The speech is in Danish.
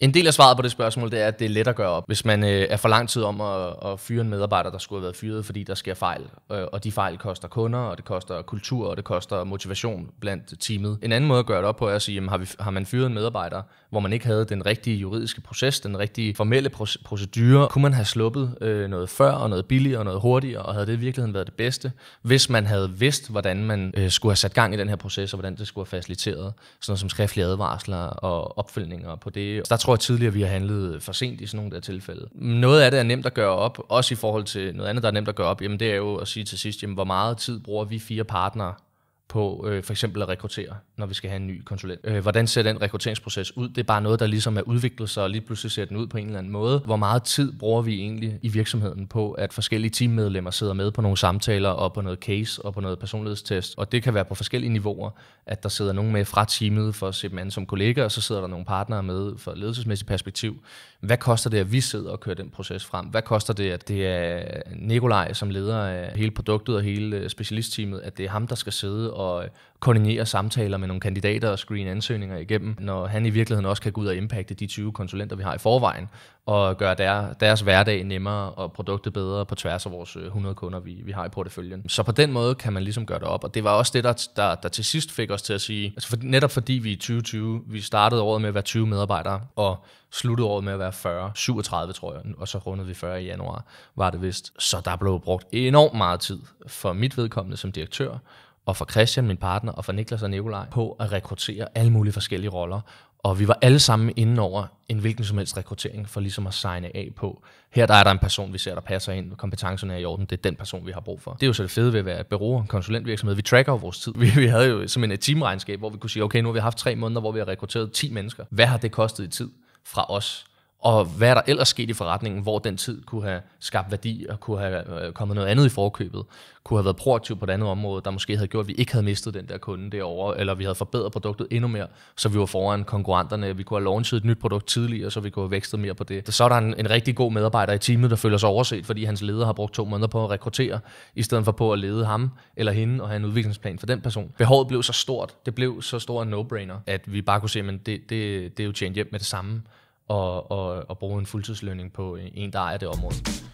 En del af svaret på det spørgsmål, det er, at det er let at gøre op, hvis man øh, er for lang tid om at, at fyre en medarbejder, der skulle have været fyret, fordi der sker fejl. Øh, og de fejl koster kunder, og det koster kultur, og det koster motivation blandt teamet. En anden måde at gøre det op på er at sige, jamen, har, vi, har man fyret en medarbejder, hvor man ikke havde den rigtige juridiske proces, den rigtige formelle procedure, kunne man have sluppet øh, noget før, og noget billigere, og noget hurtigere, og havde det i virkeligheden været det bedste, hvis man havde vidst, hvordan man øh, skulle have sat gang i den her proces, og hvordan det skulle have faciliteret, sådan noget som skriftlige advarsler og opfølgninger på det. Så der tror tror at tidligere, vi har handlet for sent i sådan nogle der tilfælde. Noget af det er nemt at gøre op, også i forhold til noget andet, der er nemt at gøre op, jamen det er jo at sige til sidst, jamen, hvor meget tid bruger vi fire partnere på øh, for eksempel at rekruttere, når vi skal have en ny konsulent. Øh, hvordan ser den rekrutteringsproces ud? Det er bare noget, der ligesom er udviklet sig, og lige pludselig ser den ud på en eller anden måde. Hvor meget tid bruger vi egentlig i virksomheden på, at forskellige teammedlemmer sidder med på nogle samtaler, og på noget case, og på noget personlighedstest, og det kan være på forskellige niveauer, at der sidder nogen med fra teamet for at se dem an som kollegaer, og så sidder der nogle partnere med for ledelsesmæssigt perspektiv. Hvad koster det, at vi sidder og kører den proces frem? Hvad koster det, at det er Nikolaj som leder af hele produktet og hele øh, specialistteamet, at det er ham, der skal sidde og øh, koordinere samtaler med nogle kandidater og screen ansøgninger igennem, når han i virkeligheden også kan gå ud og impacte de 20 konsulenter, vi har i forvejen, og gøre der, deres hverdag nemmere og produktet bedre på tværs af vores 100 øh, kunder, vi, vi har i porteføljen. Så på den måde kan man ligesom gøre det op, og det var også det, der, der, der til sidst fik os til at sige, altså for, netop fordi vi i 2020, vi startede året med at være 20 medarbejdere, og sluttede året med at være 40, 37 tror jeg, og så rundede vi 40 i januar, var det vist. Så der blev brugt enormt meget tid for mit vedkommende som direktør, og for Christian, min partner, og for Niklas og Nikolaj på at rekruttere alle mulige forskellige roller. Og vi var alle sammen inde over en hvilken som helst rekruttering for ligesom at signe af på. Her der er der en person, vi ser, der passer ind, kompetencerne er i orden, det er den person, vi har brug for. Det er jo så det fede ved at være bureau og konsulentvirksomhed. Vi tracker jo vores tid. Vi, vi havde jo som en teamregnskab, hvor vi kunne sige, okay, nu har vi haft tre måneder, hvor vi har rekrutteret 10 mennesker. Hvad har det kostet i tid fra os? og hvad er der ellers sket i forretningen, hvor den tid kunne have skabt værdi og kunne have øh, kommet noget andet i forkøbet, kunne have været proaktiv på et andet område, der måske havde gjort, at vi ikke havde mistet den der kunde derovre, eller vi havde forbedret produktet endnu mere, så vi var foran konkurrenterne, vi kunne have launchet et nyt produkt tidligere, så vi kunne have vækstet mere på det. Så er der en, en rigtig god medarbejder i teamet, der føler sig overset, fordi hans leder har brugt to måneder på at rekruttere, i stedet for på at lede ham eller hende og have en udviklingsplan for den person. Behovet blev så stort, det blev så stor en no-brainer, at vi bare kunne se, at det, det, det er jo tjent hjem med det samme at, at, at bruge en fuldtidslønning på en, der ejer det område.